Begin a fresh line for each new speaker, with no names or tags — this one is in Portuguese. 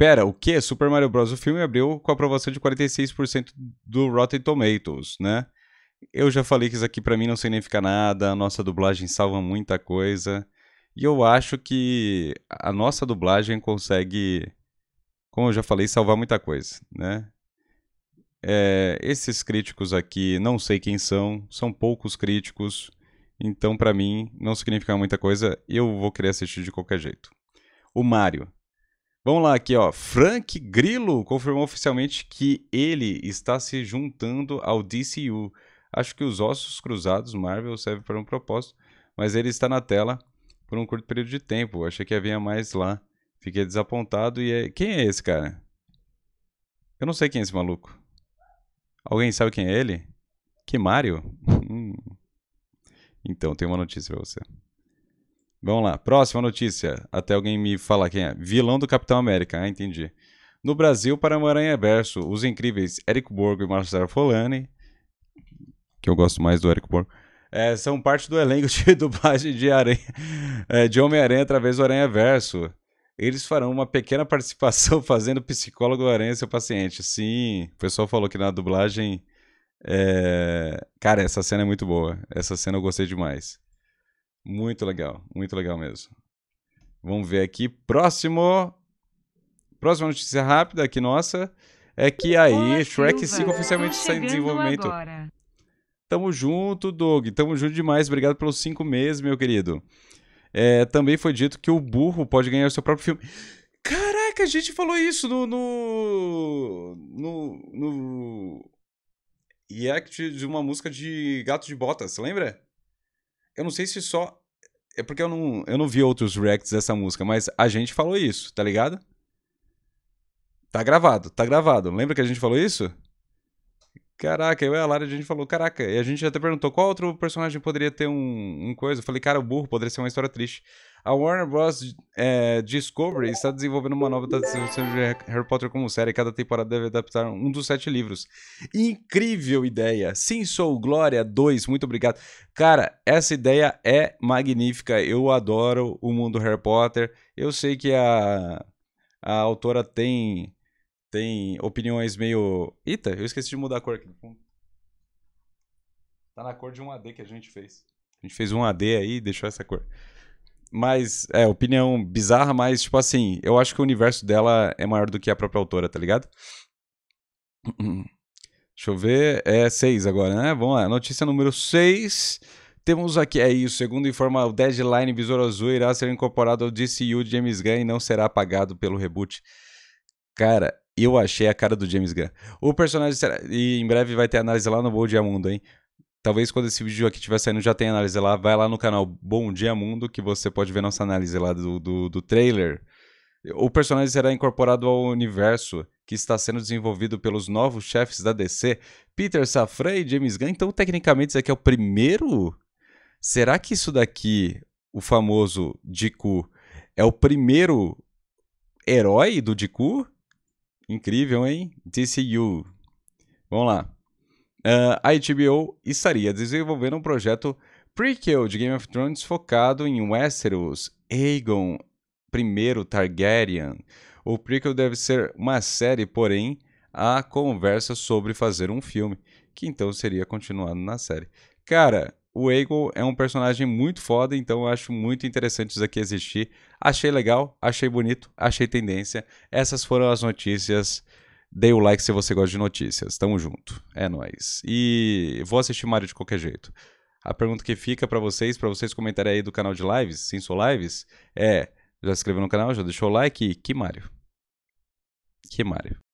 Pera, o que? Super Mario Bros. O filme abriu com aprovação de 46% do Rotten Tomatoes, né? Eu já falei que isso aqui para mim não significa nada, a nossa dublagem salva muita coisa. E eu acho que a nossa dublagem consegue, como eu já falei, salvar muita coisa, né? É, esses críticos aqui, não sei quem são, são poucos críticos, então para mim não significa muita coisa, eu vou querer assistir de qualquer jeito. O Mario. Vamos lá aqui, ó. Frank Grillo confirmou oficialmente que ele está se juntando ao DCU. Acho que os ossos cruzados Marvel serve para um propósito, mas ele está na tela por um curto período de tempo. Achei que havia mais lá. Fiquei desapontado e é... quem é esse cara? Eu não sei quem é esse maluco. Alguém sabe quem é ele? Que Mario? Hum. Então, tem uma notícia para você. Vamos lá, próxima notícia. Até alguém me falar quem é. Vilão do Capitão América. Ah, entendi. No Brasil, para Maranhão é Verso, os incríveis Eric Borgo e Marcelo Folani, que eu gosto mais do Eric Borgo, é, são parte do elenco de dublagem de, é, de Homem-Aranha através do Aranha Verso. Eles farão uma pequena participação fazendo o psicólogo aranha seu paciente. Sim, o pessoal falou que na dublagem. É... Cara, essa cena é muito boa. Essa cena eu gostei demais. Muito legal, muito legal mesmo. Vamos ver aqui. Próximo. Próxima notícia rápida aqui, nossa. É que aí, Shrek Silva, 5 tá oficialmente está em desenvolvimento. Agora. Tamo junto, Doug. Tamo junto demais. Obrigado pelos cinco meses, meu querido. É, também foi dito que o burro pode ganhar o seu próprio filme. Caraca, a gente falou isso no. No. No. no... React de uma música de Gato de Botas, lembra? Eu não sei se só. É porque eu não, eu não vi outros reacts dessa música, mas a gente falou isso, tá ligado? Tá gravado, tá gravado. Lembra que a gente falou isso? Caraca, eu e a Lara, a gente falou, caraca, e a gente até perguntou qual outro personagem poderia ter um, um coisa. Eu falei, cara, o burro poderia ser uma história triste. A Warner Bros. É, Discovery está desenvolvendo uma nova adaptação de Harry Potter como série. Cada temporada deve adaptar um dos sete livros. Incrível ideia! Sim, sou Glória 2, muito obrigado. Cara, essa ideia é magnífica. Eu adoro o mundo Harry Potter. Eu sei que a, a autora tem tem opiniões meio. Eita, eu esqueci de mudar a cor aqui. Tá na cor de um AD que a gente fez. A gente fez um AD aí e deixou essa cor. Mas, é, opinião bizarra, mas, tipo assim, eu acho que o universo dela é maior do que a própria autora, tá ligado? Deixa eu ver. É seis agora, né? Vamos lá. Notícia número seis Temos aqui, é isso. Segundo informa o Deadline, Visor Azul irá ser incorporado ao DCU de James Gunn e não será apagado pelo reboot. Cara, eu achei a cara do James Gunn. O personagem será... E em breve vai ter análise lá no Bom Dia Mundo, hein? Talvez quando esse vídeo aqui estiver saindo já tenha análise lá. Vai lá no canal Bom Dia Mundo que você pode ver nossa análise lá do, do, do trailer. O personagem será incorporado ao universo que está sendo desenvolvido pelos novos chefes da DC, Peter Safran e James Gunn. Então, tecnicamente, isso aqui é o primeiro? Será que isso daqui, o famoso Diku, é o primeiro herói do Diku? Incrível, hein? DCU. Vamos lá. Uh, a HBO estaria desenvolvendo um projeto prequel de Game of Thrones focado em Westeros, Aegon I Targaryen. O prequel deve ser uma série, porém, a conversa sobre fazer um filme, que então seria continuado na série. Cara, o Eagle é um personagem muito foda, então eu acho muito interessante isso aqui existir. Achei legal, achei bonito, achei tendência. Essas foram as notícias. Dei o like se você gosta de notícias. Tamo junto. É nós. E vou assistir Mario de qualquer jeito. A pergunta que fica para vocês, para vocês comentarem aí do canal de lives, sim, sou lives, é: já se inscreveu no canal, já deixou o like e que Mario? Que Mario?